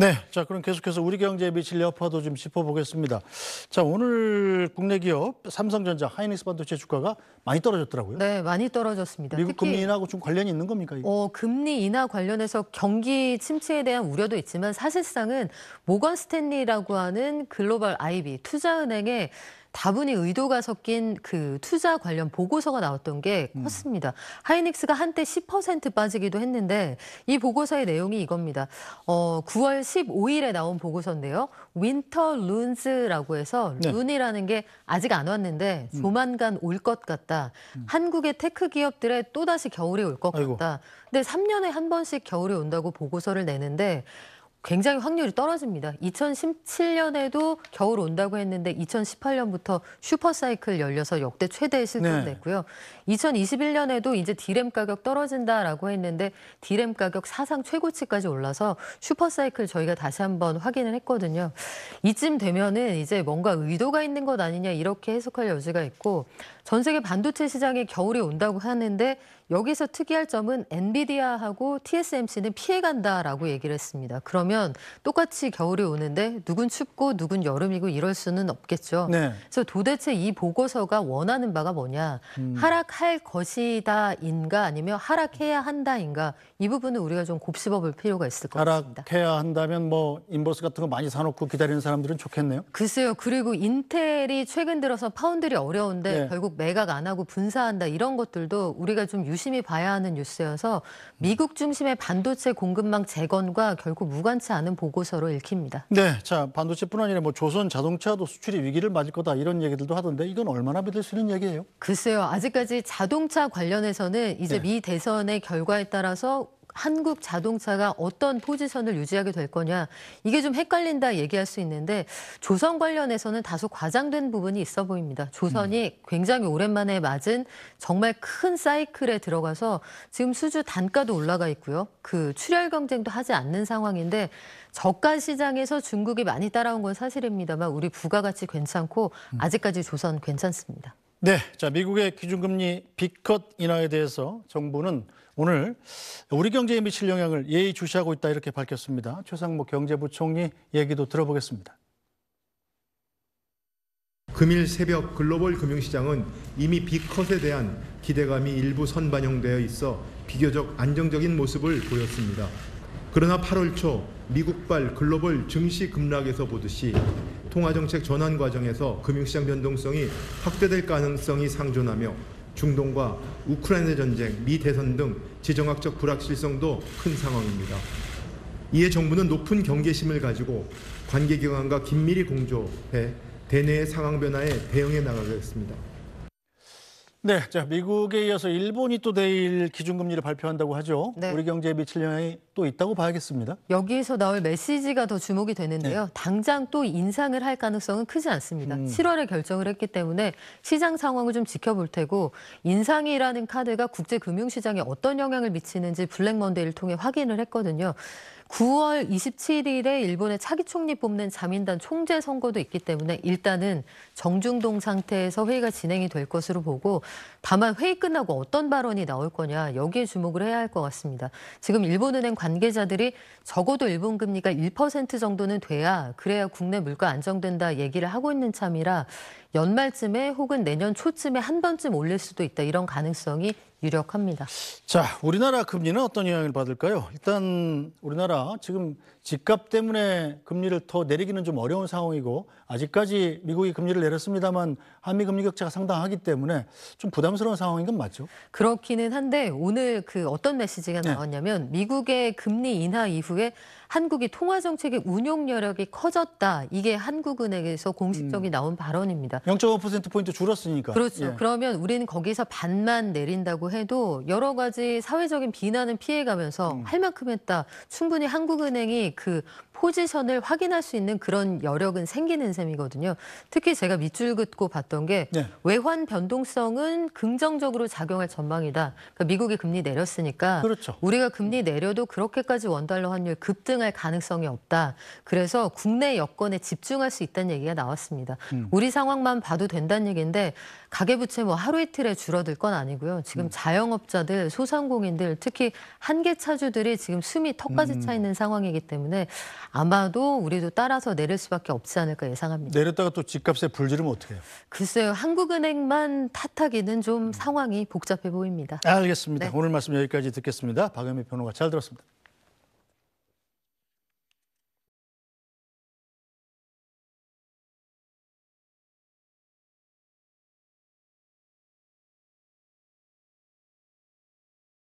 네, 자 그럼 계속해서 우리 경제에 미칠 여파도 좀 짚어보겠습니다. 자 오늘 국내 기업 삼성전자, 하이닉스 반도체 주가가 많이 떨어졌더라고요. 네, 많이 떨어졌습니다. 미국 금리 인하고 좀 관련이 있는 겁니까? 이거? 어, 금리 인하 관련해서 경기 침체에 대한 우려도 있지만 사실상은 모건 스탠리라고 하는 글로벌 IB 투자은행의 다분히 의도가 섞인 그 투자 관련 보고서가 나왔던 게 음. 컸습니다. 음. 하이닉스가 한때 10% 빠지기도 했는데 이 보고서의 내용이 이겁니다. 어, 9월 15일에 나온 보고서인데요. 윈터 룬즈라고 해서 네. 룬이라는 게 아직 안 왔는데 음. 조만간 올 것 같다. 음. 한국의 테크 기업들의 또다시 겨울이 올 것 같다. 근데 3년에 한 번씩 겨울이 온다고 보고서를 내는데 굉장히 확률이 떨어집니다. 2017년에도 겨울 온다고 했는데 2018년부터 슈퍼사이클 열려서 역대 최대의 실종됐고요. 네. 2021년에도 이제 디램 가격 떨어진다라고 했는데 디램 가격 사상 최고치까지 올라서 슈퍼사이클 저희가 다시 한번 확인을 했거든요. 이쯤 되면은 이제 뭔가 의도가 있는 것 아니냐 이렇게 해석할 여지가 있고 전 세계 반도체 시장에 겨울이 온다고 하는데 여기서 특이할 점은 엔비디아하고 TSMC는 피해간다라고 얘기를 했습니다. 그러면 똑같이 겨울이 오는데 누군 춥고 누군 여름이고 이럴 수는 없겠죠. 네. 그래서 도대체 이 보고서가 원하는 바가 뭐냐. 음. 하락할 것이다인가 아니면 하락해야 한다인가 이 부분은 우리가 좀 곱씹어 볼 필요가 있을 것 같습니다. 하락해야 한다면 뭐 인버스 같은 거 많이 사놓고 기다리는 사람들은 좋겠네요. 글쎄요. 그리고 인텔이 최근 들어서 파운드리 어려운데 네. 결국 매각 안 하고 분사한다 이런 것들도 우리가 좀 유심히 봐야 하는 뉴스여서 미국 중심의 반도체 공급망 재건과 결코 무관치 않은 보고서로 읽힙니다. 네, 자 반도체뿐 아니라 뭐 조선 자동차도 수출이 위기를 맞을 거다 이런 얘기들도 하던데 이건 얼마나 믿을 수 있는 얘기예요? 글쎄요, 아직까지 자동차 관련해서는 이제 네. 미 대선의 결과에 따라서 한국 자동차가 어떤 포지션을 유지하게 될 거냐 이게 좀 헷갈린다 얘기할 수 있는데 조선 관련해서는 다소 과장된 부분이 있어 보입니다. 조선이 음. 굉장히 오랜만에 맞은 정말 큰 사이클에 들어가서 지금 수주 단가도 올라가 있고요. 그 출혈 경쟁도 하지 않는 상황인데 저가 시장에서 중국이 많이 따라온 건 사실입니다만 우리 부가가치 괜찮고 음. 아직까지 조선 괜찮습니다. 네, 자 미국의 기준금리 비컷 인하에 대해서 정부는 오늘 우리 경제에 미칠 영향을 예의주시하고 있다 이렇게 밝혔습니다. 최상목 경제부총리 얘기도 들어보겠습니다. 금일 새벽 글로벌 금융시장은 이미 비컷에 대한 기대감이 일부 선반영되어 있어 비교적 안정적인 모습을 보였습니다. 그러나 8월 초 미국발 글로벌 증시 급락에서 보듯이 통화정책 전환 과정에서 금융시장 변동성이 확대될 가능성이 상존하며 중동과 우크라이나 전쟁, 미 대선 등 지정학적 불확실성도 큰 상황입니다. 이에 정부는 높은 경계심을 가지고 관계기관과 긴밀히 공조해 대내의 상황 변화에 대응해 나가겠습니다. 네, 자 미국에 이어서 일본이 또 내일 기준금리를 발표한다고 하죠. 네. 우리 경제에 미칠 영향이 또 있다고 봐야겠습니다. 여기에서 나올 메시지가 더 주목이 되는데요. 네. 당장 또 인상을 할 가능성은 크지 않습니다. 음. 7월에 결정을 했기 때문에 시장 상황을 좀 지켜볼 테고 인상이라는 카드가 국제 금융시장에 어떤 영향을 미치는지 블랙먼데이를 통해 확인을 했거든요. 9월 27일에 일본의 차기 총리 뽑는 자민단 총재 선거도 있기 때문에 일단은 정중동 상태에서 회의가 진행이 될 것으로 보고 다만 회의 끝나고 어떤 발언이 나올 거냐 여기에 주목을 해야 할 것 같습니다. 지금 일본은행 관계자들이 적어도 일본 금리가 1% 정도는 돼야 그래야 국내 물가 안정된다 얘기를 하고 있는 참이라 연말쯤에 혹은 내년 초쯤에 한 번쯤 올릴 수도 있다 이런 가능성이 유력합니다. 자, 우리나라 금리는 어떤 영향을 받을까요? 일단 우리나라 지금 집값 때문에 금리를 더 내리기는 좀 어려운 상황이고 아직까지 미국이 금리를 내렸습니다만 한미 금리 격차가 상당하기 때문에 좀 부담스러운 상황인 건 맞죠? 그렇기는 한데 오늘 그 어떤 메시지가 네. 나왔냐면 미국의 금리 인하 이후에 한국이 통화 정책의 운용 여력이 커졌다. 이게 한국은행에서 공식적인 음. 나온 발언입니다. 0.5% 포인트 줄었으니까. 그렇죠. 예. 그러면 우리는 거기서 반만 내린다고 해도 여러 가지 사회적인 비난은 피해가면서 음. 할 만큼 했다. 충분히 한국은행이 그 포지션을 확인할 수 있는 그런 여력은 생기는 셈이거든요. 특히 제가 밑줄 긋고 봤던 게 네. 외환 변동성은 긍정적으로 작용할 전망이다. 그러니까 미국이 금리 내렸으니까 그렇죠. 우리가 금리 내려도 그렇게까지 원달러 환율 급등할 가능성이 없다. 그래서 국내 여건에 집중할 수 있다는 얘기가 나왔습니다. 음. 우리 상황만 봐도 된다는 얘기인데 가계부채 뭐 하루 이틀에 줄어들 건 아니고요. 지금 음. 자영업자들, 소상공인들 특히 한계 차주들이 지금 숨이 턱까지 차 음. 있는 음. 상황이기 때문에 아마도 우리도 따라서 내릴 수밖에 없지 않을까 예상합니다. 내렸다가 또 집값에 불지르면 어떻게 해요? 글쎄요. 한국은행만 탓하기는 좀 음. 상황이 복잡해 보입니다. 아, 알겠습니다. 네. 오늘 말씀 여기까지 듣겠습니다. 박영미 변호가 잘 들었습니다.